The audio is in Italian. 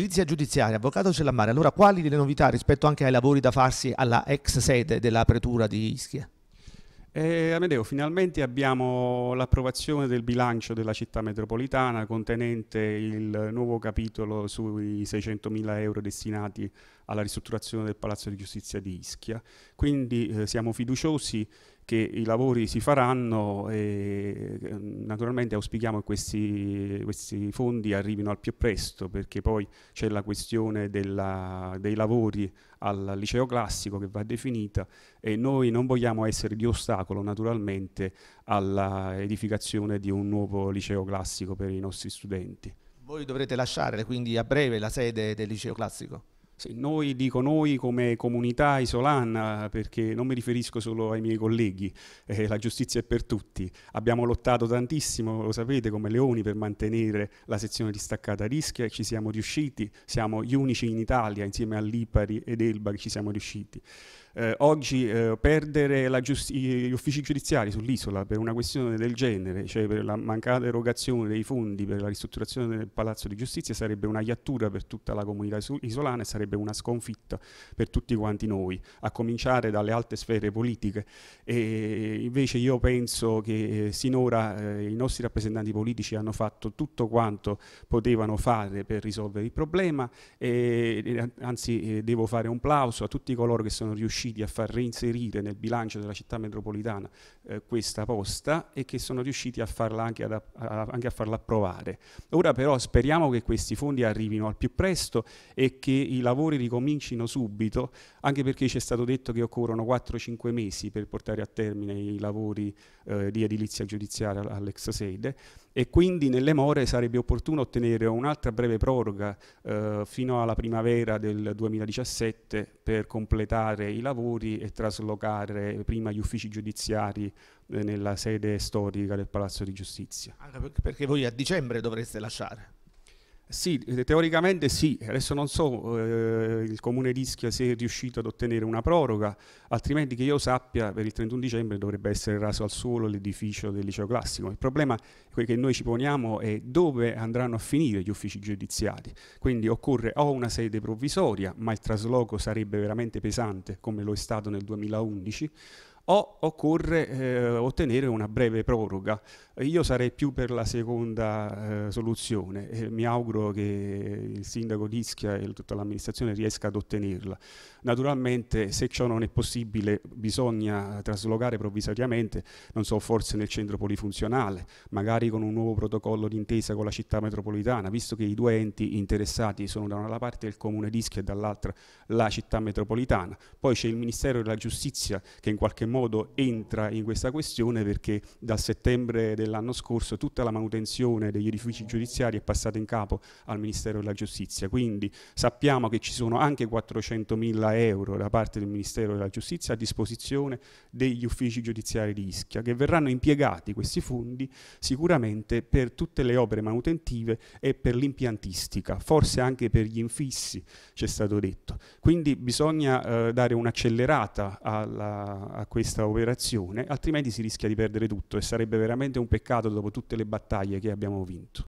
Edilizia giudiziaria, avvocato Cellammare, allora quali le novità rispetto anche ai lavori da farsi alla ex sede della pretura di Ischia? Eh, Amedeo, finalmente abbiamo l'approvazione del bilancio della città metropolitana contenente il nuovo capitolo sui 600.000 euro destinati alla ristrutturazione del Palazzo di Giustizia di Ischia. Quindi eh, siamo fiduciosi che i lavori si faranno e ehm, naturalmente auspichiamo che questi, questi fondi arrivino al più presto perché poi c'è la questione della, dei lavori al liceo classico che va definita e noi non vogliamo essere di ostacolo naturalmente all'edificazione di un nuovo liceo classico per i nostri studenti. Voi dovrete lasciare quindi a breve la sede del liceo classico? noi dico noi come comunità isolana, perché non mi riferisco solo ai miei colleghi, eh, la giustizia è per tutti. Abbiamo lottato tantissimo, lo sapete, come leoni per mantenere la sezione distaccata a rischio e ci siamo riusciti. Siamo gli unici in Italia, insieme a Lipari ed Elba, che ci siamo riusciti. Eh, oggi eh, perdere gli uffici giudiziari sull'isola per una questione del genere, cioè per la mancata erogazione dei fondi per la ristrutturazione del Palazzo di Giustizia, sarebbe una iattura per tutta la comunità isolana e sarebbe sarebbe una sconfitta per tutti quanti noi, a cominciare dalle alte sfere politiche. E invece io penso che eh, sinora eh, i nostri rappresentanti politici hanno fatto tutto quanto potevano fare per risolvere il problema, e, anzi eh, devo fare un plauso a tutti coloro che sono riusciti a far reinserire nel bilancio della città metropolitana eh, questa posta e che sono riusciti a farla anche, ad, a, anche a farla approvare. Ora però speriamo che questi fondi arrivino al più presto e che i lavori lavori ricomincino subito, anche perché ci è stato detto che occorrono 4-5 mesi per portare a termine i lavori eh, di edilizia giudiziaria all'ex sede e quindi nelle more sarebbe opportuno ottenere un'altra breve proroga eh, fino alla primavera del 2017 per completare i lavori e traslocare prima gli uffici giudiziari eh, nella sede storica del Palazzo di Giustizia. Anche perché voi a dicembre dovreste lasciare. Sì, eh, teoricamente sì, adesso non so eh, il comune di Ischia se è riuscito ad ottenere una proroga, altrimenti che io sappia per il 31 dicembre dovrebbe essere raso al suolo l'edificio del liceo classico. Il problema che noi ci poniamo è dove andranno a finire gli uffici giudiziari, quindi occorre o una sede provvisoria, ma il trasloco sarebbe veramente pesante come lo è stato nel 2011, o occorre eh, ottenere una breve proroga. Io sarei più per la seconda eh, soluzione e mi auguro che il sindaco di Ischia e tutta l'amministrazione riesca ad ottenerla. Naturalmente se ciò non è possibile bisogna traslocare provvisoriamente, non so, forse nel centro polifunzionale, magari con un nuovo protocollo d'intesa con la città metropolitana, visto che i due enti interessati sono da una parte il comune di Ischia e dall'altra la città metropolitana. Poi c'è il Ministero della Giustizia che in qualche modo modo entra in questa questione perché dal settembre dell'anno scorso tutta la manutenzione degli edifici giudiziari è passata in capo al Ministero della Giustizia, quindi sappiamo che ci sono anche 400.000 euro da parte del Ministero della Giustizia a disposizione degli uffici giudiziari di Ischia, che verranno impiegati questi fondi sicuramente per tutte le opere manutentive e per l'impiantistica, forse anche per gli infissi, ci è stato detto. Quindi bisogna eh, dare un'accelerata a questa questa operazione, altrimenti si rischia di perdere tutto e sarebbe veramente un peccato dopo tutte le battaglie che abbiamo vinto.